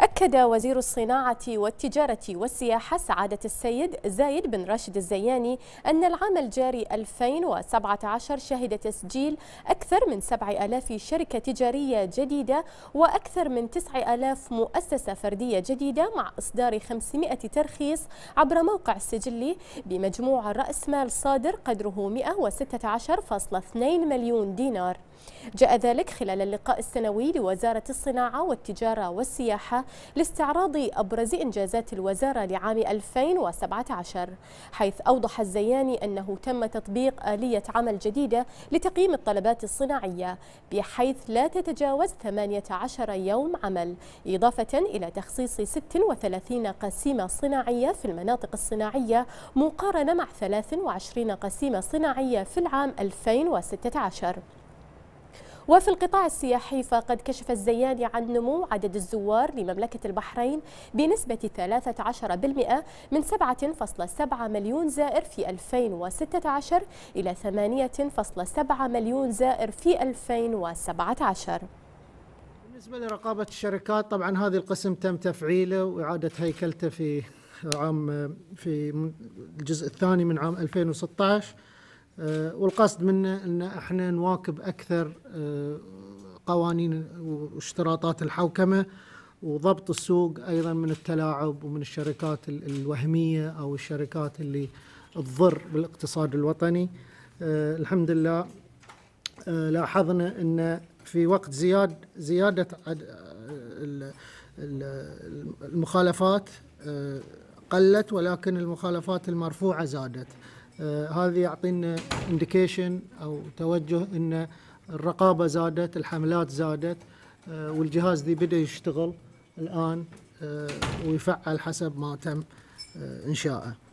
أكد وزير الصناعة والتجارة والسياحة سعادة السيد زايد بن راشد الزياني أن العام الجاري 2017 شهد تسجيل أكثر من 7000 شركة تجارية جديدة وأكثر من 9000 مؤسسة فردية جديدة مع إصدار 500 ترخيص عبر موقع السجلي بمجموع رأس مال صادر قدره 116.2 مليون دينار جاء ذلك خلال اللقاء السنوي لوزارة الصناعة والتجارة والسياحة لاستعراض أبرز إنجازات الوزارة لعام 2017 حيث أوضح الزياني أنه تم تطبيق آلية عمل جديدة لتقييم الطلبات الصناعية بحيث لا تتجاوز 18 يوم عمل إضافة إلى تخصيص 36 قسيمة صناعية في المناطق الصناعية مقارنة مع 23 قسيمة صناعية في العام 2016 وفي القطاع السياحي فقد كشف الزياني عن نمو عدد الزوار لمملكة البحرين بنسبة 13% من 7.7 مليون زائر في 2016 إلى 8.7 مليون زائر في 2017 بالنسبة لرقابة الشركات طبعا هذا القسم تم تفعيله وإعادة هيكلته في عام في الجزء الثاني من عام 2016 آه، والقصد منا ان احنا نواكب اكثر آه، قوانين واشتراطات الحوكمه وضبط السوق ايضا من التلاعب ومن الشركات الوهميه او الشركات اللي تضر بالاقتصاد الوطني أه الحمد لله أه لاحظنا ان في وقت زياد زياده عد آه، المخالفات أه قلت ولكن المخالفات المرفوعه زادت آه، هذا يعطينا انديكيشن او توجه ان الرقابه زادت الحملات زادت آه، والجهاز ذي بدا يشتغل الان آه، ويفعل حسب ما تم انشائه